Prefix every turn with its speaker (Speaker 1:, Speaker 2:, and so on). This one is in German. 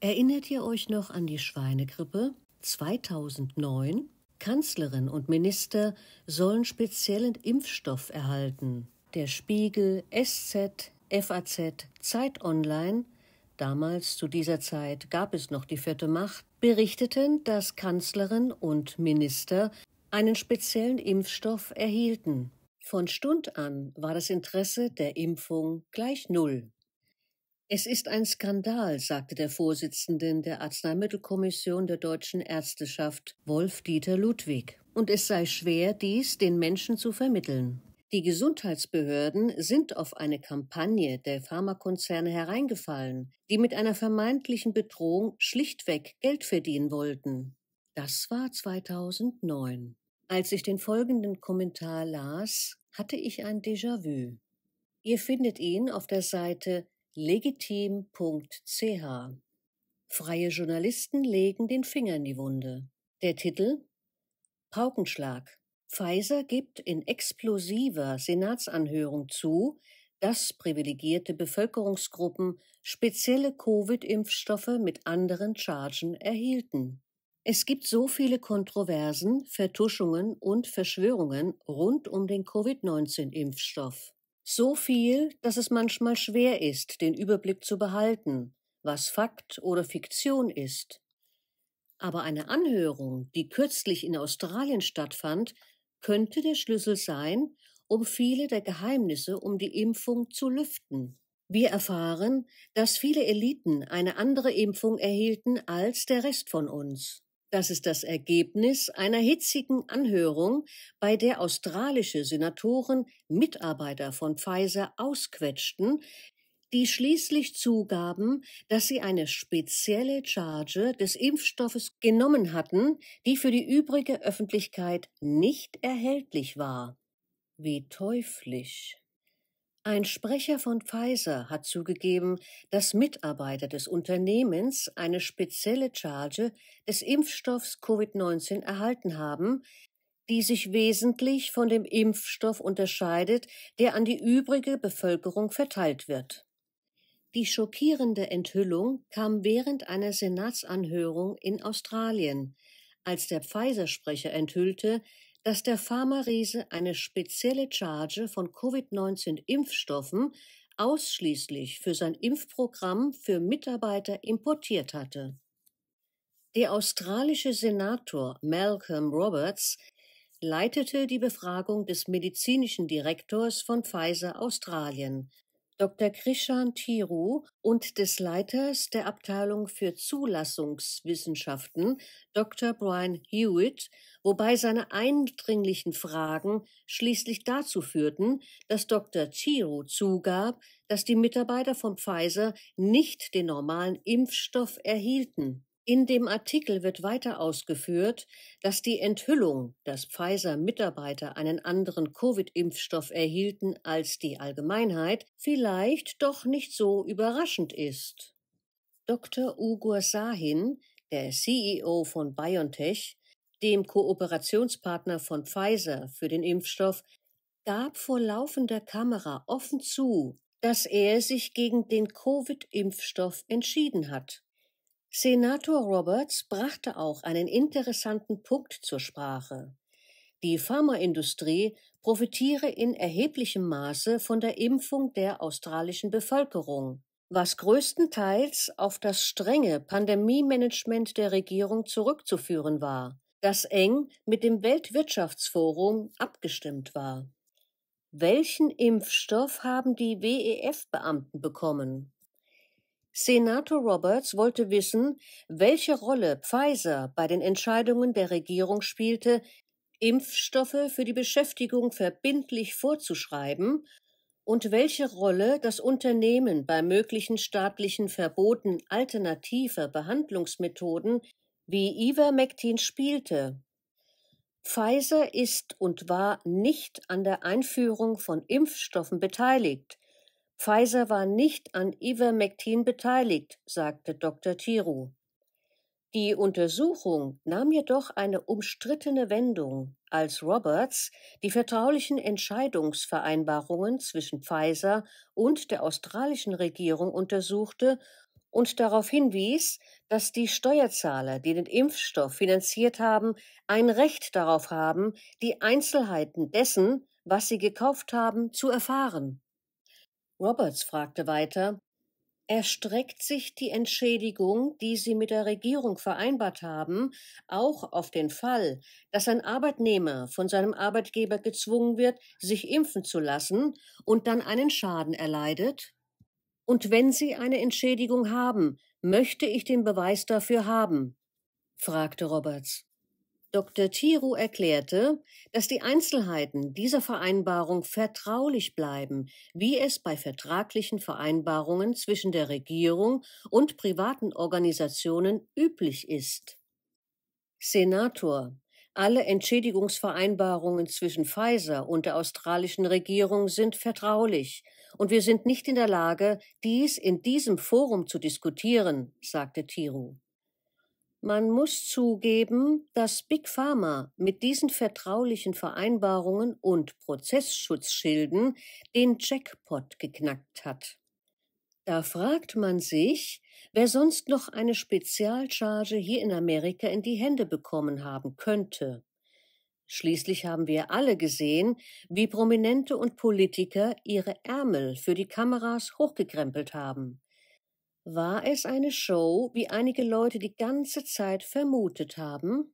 Speaker 1: Erinnert ihr euch noch an die Schweinegrippe 2009? Kanzlerin und Minister sollen speziellen Impfstoff erhalten. Der Spiegel, SZ, FAZ, Zeit Online, damals zu dieser Zeit gab es noch die vierte Macht, berichteten, dass Kanzlerin und Minister einen speziellen Impfstoff erhielten. Von Stund an war das Interesse der Impfung gleich null. Es ist ein Skandal, sagte der Vorsitzende der Arzneimittelkommission der deutschen Ärzteschaft, Wolf-Dieter Ludwig. Und es sei schwer, dies den Menschen zu vermitteln. Die Gesundheitsbehörden sind auf eine Kampagne der Pharmakonzerne hereingefallen, die mit einer vermeintlichen Bedrohung schlichtweg Geld verdienen wollten. Das war 2009. Als ich den folgenden Kommentar las, hatte ich ein Déjà-vu. Ihr findet ihn auf der Seite legitim.ch Freie Journalisten legen den Finger in die Wunde. Der Titel Paukenschlag. Pfizer gibt in explosiver Senatsanhörung zu, dass privilegierte Bevölkerungsgruppen spezielle Covid-Impfstoffe mit anderen Chargen erhielten. Es gibt so viele Kontroversen, Vertuschungen und Verschwörungen rund um den Covid-19-Impfstoff. So viel, dass es manchmal schwer ist, den Überblick zu behalten, was Fakt oder Fiktion ist. Aber eine Anhörung, die kürzlich in Australien stattfand, könnte der Schlüssel sein, um viele der Geheimnisse um die Impfung zu lüften. Wir erfahren, dass viele Eliten eine andere Impfung erhielten als der Rest von uns. Das ist das Ergebnis einer hitzigen Anhörung, bei der australische Senatoren Mitarbeiter von Pfizer ausquetschten, die schließlich zugaben, dass sie eine spezielle Charge des Impfstoffes genommen hatten, die für die übrige Öffentlichkeit nicht erhältlich war. Wie teuflisch. Ein Sprecher von Pfizer hat zugegeben, dass Mitarbeiter des Unternehmens eine spezielle Charge des Impfstoffs Covid-19 erhalten haben, die sich wesentlich von dem Impfstoff unterscheidet, der an die übrige Bevölkerung verteilt wird. Die schockierende Enthüllung kam während einer Senatsanhörung in Australien, als der Pfizer-Sprecher enthüllte, dass der Pharma-Riese eine spezielle Charge von Covid-19-Impfstoffen ausschließlich für sein Impfprogramm für Mitarbeiter importiert hatte. Der australische Senator Malcolm Roberts leitete die Befragung des medizinischen Direktors von Pfizer Australien, Dr. Krishan Thiru und des Leiters der Abteilung für Zulassungswissenschaften, Dr. Brian Hewitt, wobei seine eindringlichen Fragen schließlich dazu führten, dass Dr. Thiru zugab, dass die Mitarbeiter von Pfizer nicht den normalen Impfstoff erhielten. In dem Artikel wird weiter ausgeführt, dass die Enthüllung, dass Pfizer-Mitarbeiter einen anderen Covid-Impfstoff erhielten als die Allgemeinheit, vielleicht doch nicht so überraschend ist. Dr. Ugur Sahin, der CEO von BioNTech, dem Kooperationspartner von Pfizer für den Impfstoff, gab vor laufender Kamera offen zu, dass er sich gegen den Covid-Impfstoff entschieden hat. Senator Roberts brachte auch einen interessanten Punkt zur Sprache. Die Pharmaindustrie profitiere in erheblichem Maße von der Impfung der australischen Bevölkerung, was größtenteils auf das strenge Pandemie-Management der Regierung zurückzuführen war, das eng mit dem Weltwirtschaftsforum abgestimmt war. Welchen Impfstoff haben die WEF-Beamten bekommen? Senator Roberts wollte wissen, welche Rolle Pfizer bei den Entscheidungen der Regierung spielte, Impfstoffe für die Beschäftigung verbindlich vorzuschreiben und welche Rolle das Unternehmen bei möglichen staatlichen Verboten alternativer Behandlungsmethoden wie Ivermectin spielte. Pfizer ist und war nicht an der Einführung von Impfstoffen beteiligt, Pfizer war nicht an Ivermectin beteiligt, sagte Dr. Thiru. Die Untersuchung nahm jedoch eine umstrittene Wendung, als Roberts die vertraulichen Entscheidungsvereinbarungen zwischen Pfizer und der australischen Regierung untersuchte und darauf hinwies, dass die Steuerzahler, die den Impfstoff finanziert haben, ein Recht darauf haben, die Einzelheiten dessen, was sie gekauft haben, zu erfahren. Roberts fragte weiter, erstreckt sich die Entschädigung, die Sie mit der Regierung vereinbart haben, auch auf den Fall, dass ein Arbeitnehmer von seinem Arbeitgeber gezwungen wird, sich impfen zu lassen und dann einen Schaden erleidet? Und wenn Sie eine Entschädigung haben, möchte ich den Beweis dafür haben? fragte Roberts. Dr. Thirow erklärte, dass die Einzelheiten dieser Vereinbarung vertraulich bleiben, wie es bei vertraglichen Vereinbarungen zwischen der Regierung und privaten Organisationen üblich ist. Senator alle Entschädigungsvereinbarungen zwischen Pfizer und der australischen Regierung sind vertraulich, und wir sind nicht in der Lage, dies in diesem Forum zu diskutieren, sagte Thiru. Man muss zugeben, dass Big Pharma mit diesen vertraulichen Vereinbarungen und Prozessschutzschilden den Jackpot geknackt hat. Da fragt man sich, wer sonst noch eine Spezialcharge hier in Amerika in die Hände bekommen haben könnte. Schließlich haben wir alle gesehen, wie Prominente und Politiker ihre Ärmel für die Kameras hochgekrempelt haben. War es eine Show, wie einige Leute die ganze Zeit vermutet haben?